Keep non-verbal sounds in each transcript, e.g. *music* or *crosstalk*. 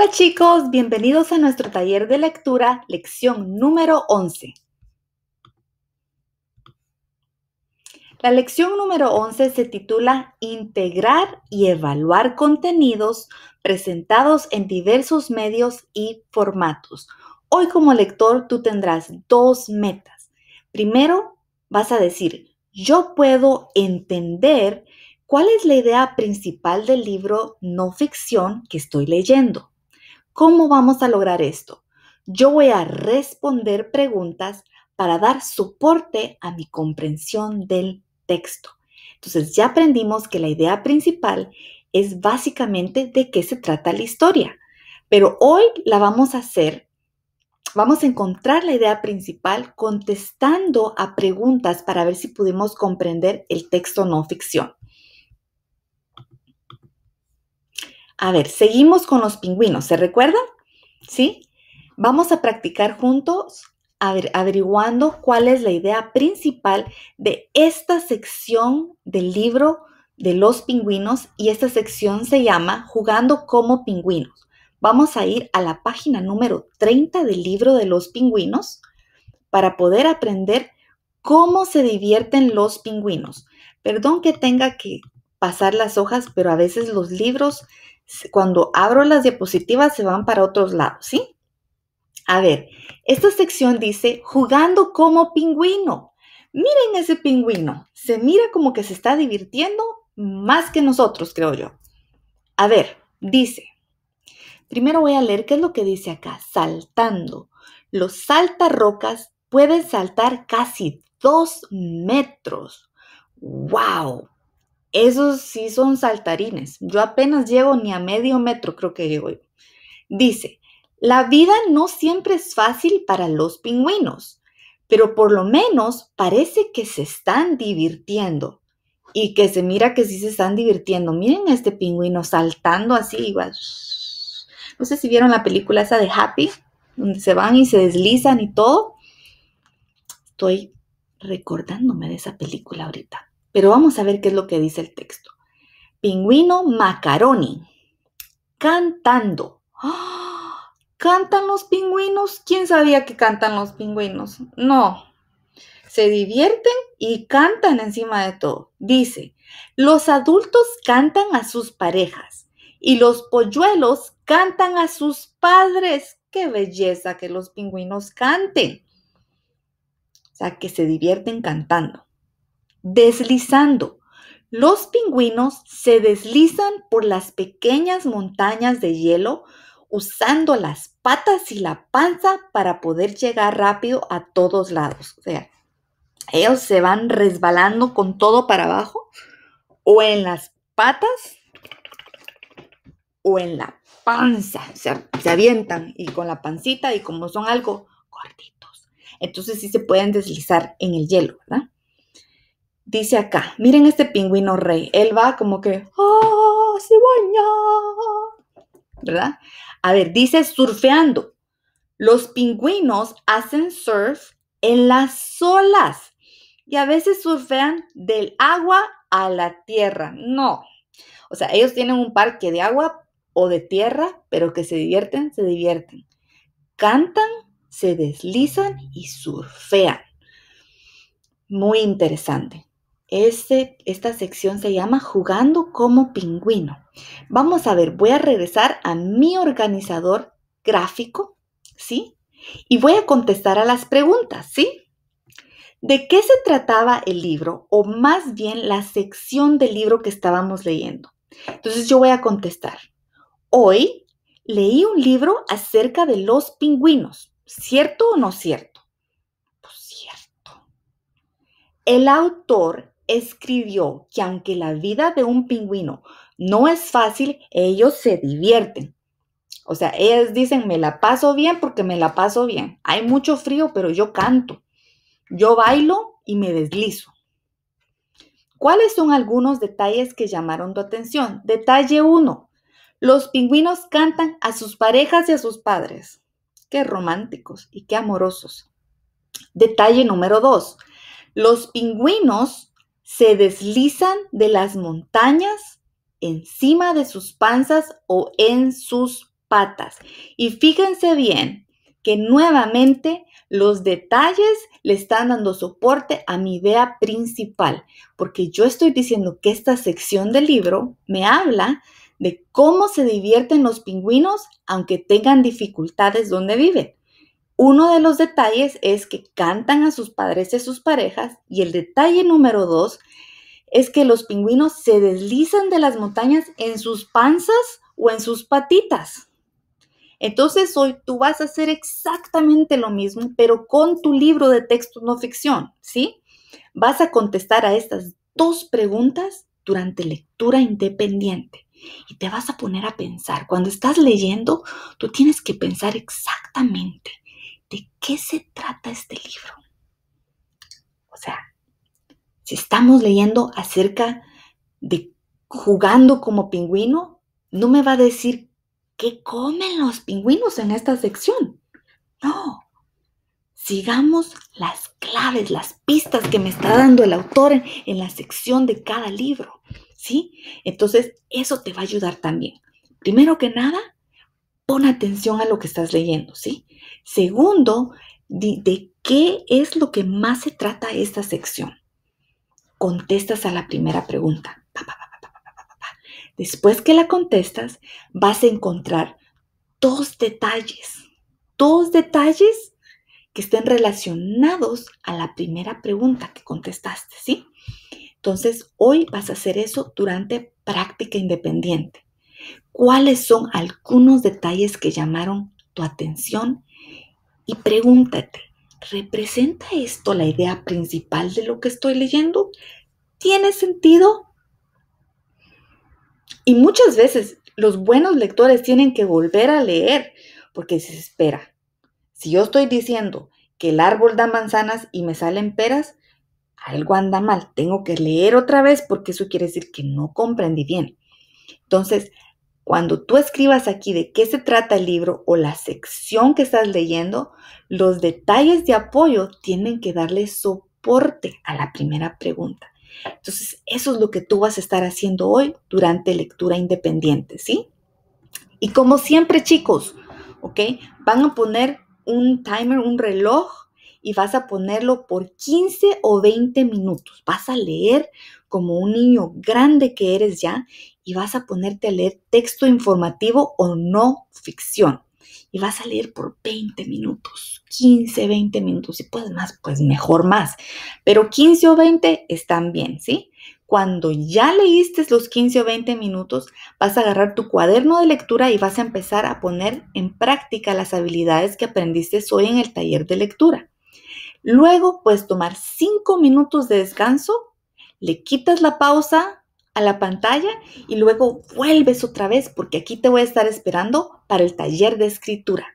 Hola chicos, bienvenidos a nuestro taller de lectura, lección número 11. La lección número 11 se titula Integrar y evaluar contenidos presentados en diversos medios y formatos. Hoy como lector tú tendrás dos metas. Primero, vas a decir, yo puedo entender cuál es la idea principal del libro no ficción que estoy leyendo. ¿Cómo vamos a lograr esto? Yo voy a responder preguntas para dar soporte a mi comprensión del texto. Entonces ya aprendimos que la idea principal es básicamente de qué se trata la historia, pero hoy la vamos a hacer, vamos a encontrar la idea principal contestando a preguntas para ver si pudimos comprender el texto no ficción. A ver, seguimos con los pingüinos, ¿se recuerdan? ¿Sí? Vamos a practicar juntos averiguando cuál es la idea principal de esta sección del libro de los pingüinos y esta sección se llama Jugando como pingüinos. Vamos a ir a la página número 30 del libro de los pingüinos para poder aprender cómo se divierten los pingüinos. Perdón que tenga que pasar las hojas, pero a veces los libros cuando abro las diapositivas se van para otros lados, ¿sí? A ver, esta sección dice jugando como pingüino. Miren ese pingüino, se mira como que se está divirtiendo más que nosotros, creo yo. A ver, dice, primero voy a leer qué es lo que dice acá, saltando. Los saltarrocas pueden saltar casi dos metros. ¡Wow! Esos sí son saltarines. Yo apenas llego ni a medio metro, creo que llego yo. Dice, la vida no siempre es fácil para los pingüinos, pero por lo menos parece que se están divirtiendo y que se mira que sí se están divirtiendo. Miren a este pingüino saltando así, igual. No sé si vieron la película esa de Happy, donde se van y se deslizan y todo. Estoy recordándome de esa película ahorita. Pero vamos a ver qué es lo que dice el texto. Pingüino Macaroni. Cantando. *gasps* ¿Cantan los pingüinos? ¿Quién sabía que cantan los pingüinos? No. Se divierten y cantan encima de todo. Dice, los adultos cantan a sus parejas y los polluelos cantan a sus padres. Qué belleza que los pingüinos canten. O sea, que se divierten cantando deslizando. Los pingüinos se deslizan por las pequeñas montañas de hielo usando las patas y la panza para poder llegar rápido a todos lados. O sea, ellos se van resbalando con todo para abajo o en las patas o en la panza. O sea, se avientan y con la pancita y como son algo cortitos. Entonces sí se pueden deslizar en el hielo, ¿verdad? dice acá, miren este pingüino rey, él va como que, ¡ah, se baña! ¿Verdad? A ver, dice surfeando. Los pingüinos hacen surf en las olas y a veces surfean del agua a la tierra. No. O sea, ellos tienen un parque de agua o de tierra, pero que se divierten, se divierten. Cantan, se deslizan y surfean. Muy interesante. Este, esta sección se llama Jugando como pingüino. Vamos a ver, voy a regresar a mi organizador gráfico, ¿sí? Y voy a contestar a las preguntas, ¿sí? ¿De qué se trataba el libro o más bien la sección del libro que estábamos leyendo? Entonces yo voy a contestar. Hoy leí un libro acerca de los pingüinos, ¿cierto o no cierto? Pues cierto. El autor escribió que aunque la vida de un pingüino no es fácil, ellos se divierten. O sea, ellos dicen, me la paso bien porque me la paso bien. Hay mucho frío, pero yo canto. Yo bailo y me deslizo. ¿Cuáles son algunos detalles que llamaron tu atención? Detalle 1. Los pingüinos cantan a sus parejas y a sus padres. Qué románticos y qué amorosos. Detalle número 2. Los pingüinos se deslizan de las montañas encima de sus panzas o en sus patas. Y fíjense bien que nuevamente los detalles le están dando soporte a mi idea principal, porque yo estoy diciendo que esta sección del libro me habla de cómo se divierten los pingüinos aunque tengan dificultades donde viven. Uno de los detalles es que cantan a sus padres y a sus parejas y el detalle número dos es que los pingüinos se deslizan de las montañas en sus panzas o en sus patitas. Entonces hoy tú vas a hacer exactamente lo mismo, pero con tu libro de texto no ficción, ¿sí? Vas a contestar a estas dos preguntas durante lectura independiente y te vas a poner a pensar. Cuando estás leyendo, tú tienes que pensar exactamente ¿de qué se trata este libro? O sea, si estamos leyendo acerca de jugando como pingüino, no me va a decir qué comen los pingüinos en esta sección. No. Sigamos las claves, las pistas que me está dando el autor en, la sección de cada libro. ¿Sí? Entonces, eso te va a ayudar también. Primero que nada, pon atención a lo que estás leyendo, ¿sí? Segundo, de, qué es lo que más se trata esta sección? Contestas a la primera pregunta. Después que la contestas, vas a encontrar dos detalles, dos detalles que estén relacionados a la primera pregunta que contestaste, ¿sí? Entonces, hoy vas a hacer eso durante práctica independiente. ¿Cuáles son algunos detalles que llamaron tu atención y pregúntate, ¿representa esto la idea principal de lo que estoy leyendo? ¿Tiene sentido? Y muchas veces los buenos lectores tienen que volver a leer porque se espera. Si yo estoy diciendo que el árbol da manzanas y me salen peras, algo anda mal. Tengo que leer otra vez porque eso quiere decir que no comprendí bien. Entonces, cuando tú escribas aquí de qué se trata el libro o la sección que estás leyendo, los detalles de apoyo tienen que darle soporte a la primera pregunta. Entonces, eso es lo que tú vas a estar haciendo hoy durante lectura independiente, ¿sí? Y como siempre, chicos, ¿ok? Van a poner un timer, un reloj, y vas a ponerlo por 15 o 20 minutos. Vas a leer como un niño grande que eres ya y vas a ponerte a leer texto informativo o no ficción. Y vas a leer por 20 minutos, 15, 20 minutos. Si puedes más, pues mejor más. Pero 15 o 20 están bien, ¿sí? Cuando ya leíste los 15 o 20 minutos, vas a agarrar tu cuaderno de lectura y vas a empezar a poner en práctica las habilidades que aprendiste hoy en el taller de lectura. Luego puedes tomar 5 minutos de descanso, le quitas la pausa a la pantalla y luego vuelves otra vez porque aquí te voy a estar esperando para el taller de escritura.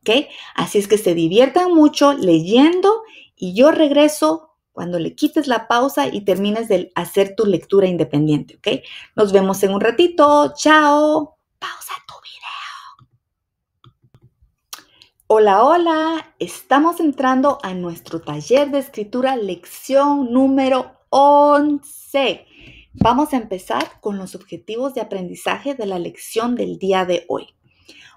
¿Ok? Así es que se diviertan mucho leyendo y yo regreso cuando le quites la pausa y termines de hacer tu lectura independiente. ¿Ok? Nos vemos en un ratito. Chao. Pausa tu video. Hola, hola. Estamos entrando a nuestro taller de escritura, lección número 11. Vamos a empezar con los objetivos de aprendizaje de la lección del día de hoy.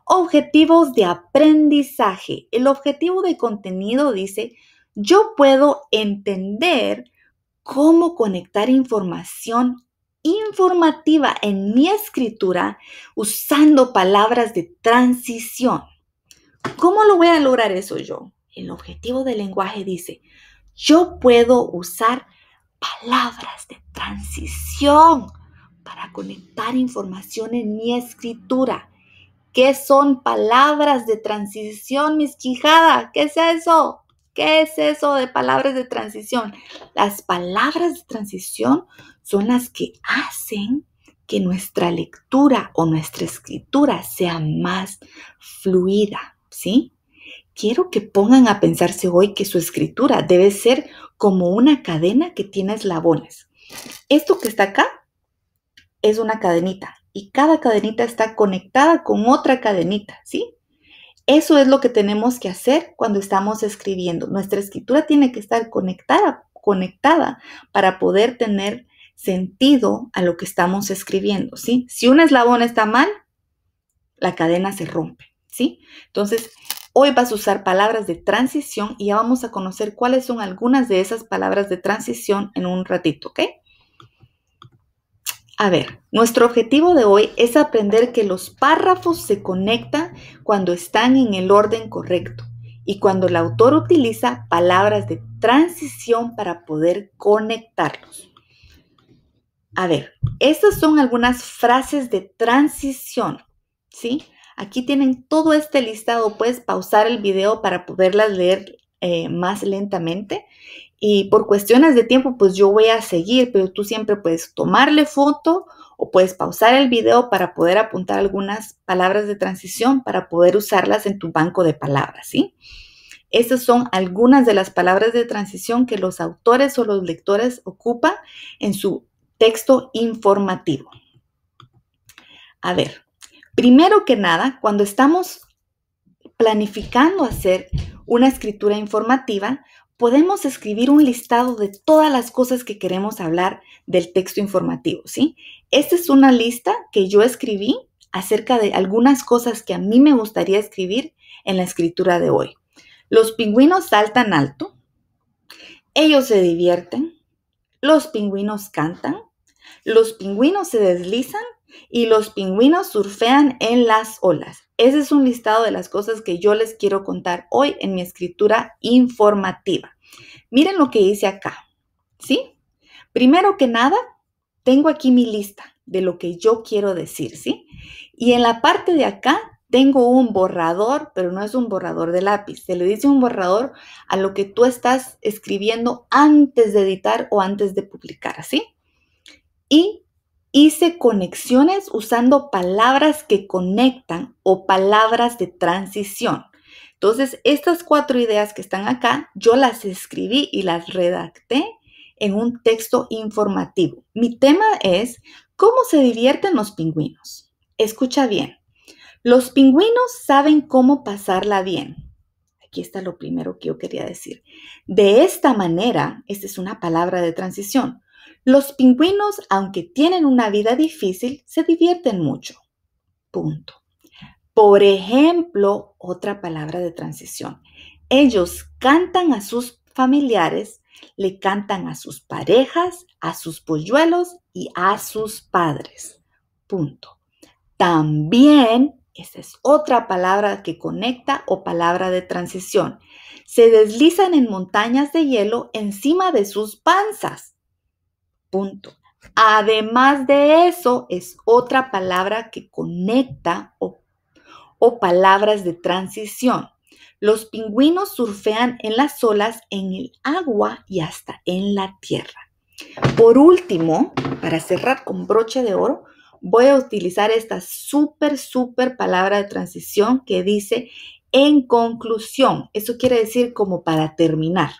Objetivos de aprendizaje. El objetivo de contenido dice, yo puedo entender cómo conectar información informativa en mi escritura usando palabras de transición. ¿Cómo lo voy a lograr eso yo? El objetivo del lenguaje dice, yo puedo usar palabras de transición para conectar información en mi escritura. ¿Qué son palabras de transición, mis quijada? ¿Qué es eso? ¿Qué es eso de palabras de transición? Las palabras de transición son las que hacen que nuestra lectura o nuestra escritura sea más fluida, ¿sí? quiero que pongan a pensarse hoy que su escritura debe ser como una cadena que tiene eslabones. Esto que está acá es una cadenita y cada cadenita está conectada con otra cadenita, ¿sí? Eso es lo que tenemos que hacer cuando estamos escribiendo. Nuestra escritura tiene que estar conectada, conectada para poder tener sentido a lo que estamos escribiendo, ¿sí? Si un eslabón está mal, la cadena se rompe, ¿sí? Entonces, Hoy vas a usar palabras de transición y ya vamos a conocer cuáles son algunas de esas palabras de transición en un ratito, ¿ok? A ver, nuestro objetivo de hoy es aprender que los párrafos se conectan cuando están en el orden correcto y cuando el autor utiliza palabras de transición para poder conectarlos. A ver, estas son algunas frases de transición, ¿sí? Aquí tienen todo este listado, puedes pausar el video para poderlas leer eh, más lentamente. Y por cuestiones de tiempo, pues yo voy a seguir, pero tú siempre puedes tomarle foto o puedes pausar el video para poder apuntar algunas palabras de transición para poder usarlas en tu banco de palabras, ¿sí? Estas son algunas de las palabras de transición que los autores o los lectores ocupan en su texto informativo. A ver, Primero que nada, cuando estamos planificando hacer una escritura informativa, podemos escribir un listado de todas las cosas que queremos hablar del texto informativo, ¿sí? Esta es una lista que yo escribí acerca de algunas cosas que a mí me gustaría escribir en la escritura de hoy. Los pingüinos saltan alto, ellos se divierten, los pingüinos cantan, los pingüinos se deslizan y los pingüinos surfean en las olas. Ese es un listado de las cosas que yo les quiero contar hoy en mi escritura informativa. Miren lo que hice acá, ¿sí? Primero que nada, tengo aquí mi lista de lo que yo quiero decir, ¿sí? Y en la parte de acá tengo un borrador, pero no es un borrador de lápiz. Se le dice un borrador a lo que tú estás escribiendo antes de editar o antes de publicar, ¿sí? Y hice conexiones usando palabras que conectan o palabras de transición. Entonces, estas cuatro ideas que están acá, yo las escribí y las redacté en un texto informativo. Mi tema es cómo se divierten los pingüinos. Escucha bien. Los pingüinos saben cómo pasarla bien. Aquí está lo primero que yo quería decir. De esta manera, esta es una palabra de transición, los pingüinos, aunque tienen una vida difícil, se divierten mucho. Punto. Por ejemplo, otra palabra de transición. Ellos cantan a sus familiares, le cantan a sus parejas, a sus polluelos y a sus padres. Punto. También, esa es otra palabra que conecta o palabra de transición, se deslizan en montañas de hielo encima de sus panzas Punto. Además de eso, es otra palabra que conecta o, o palabras de transición. Los pingüinos surfean en las olas, en el agua y hasta en la tierra. Por último, para cerrar con broche de oro, voy a utilizar esta súper, súper palabra de transición que dice en conclusión. Eso quiere decir como para terminar.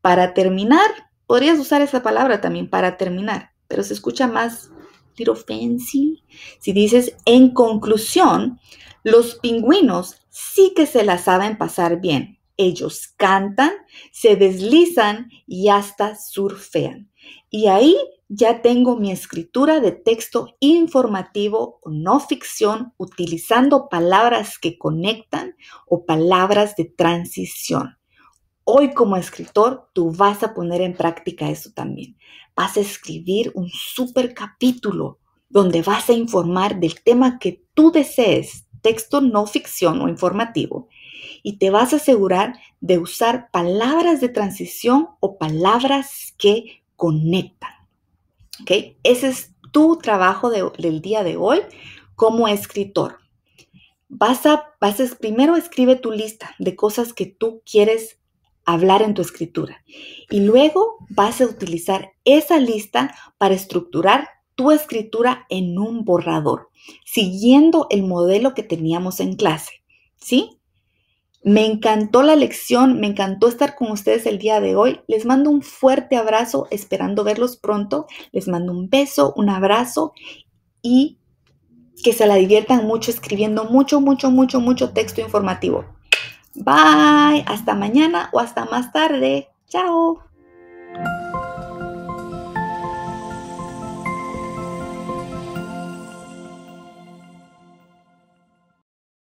Para terminar, Podrías usar esa palabra también para terminar, pero se escucha más little fancy. Si dices, en conclusión, los pingüinos sí que se la saben pasar bien. Ellos cantan, se deslizan y hasta surfean. Y ahí ya tengo mi escritura de texto informativo o no ficción utilizando palabras que conectan o palabras de transición. Hoy como escritor, tú vas a poner en práctica eso también. Vas a escribir un super capítulo donde vas a informar del tema que tú desees, texto no ficción o informativo, y te vas a asegurar de usar palabras de transición o palabras que conectan. ¿Okay? Ese es tu trabajo del día de hoy como escritor. Vas a, vas primero escribe tu lista de cosas que tú quieres hablar en tu escritura. Y luego vas a utilizar esa lista para estructurar tu escritura en un borrador, siguiendo el modelo que teníamos en clase. ¿Sí? Me encantó la lección, me encantó estar con ustedes el día de hoy. Les mando un fuerte abrazo, esperando verlos pronto. Les mando un beso, un abrazo y que se la diviertan mucho escribiendo mucho, mucho, mucho, mucho texto informativo. Bye, hasta mañana o hasta más tarde. Chao.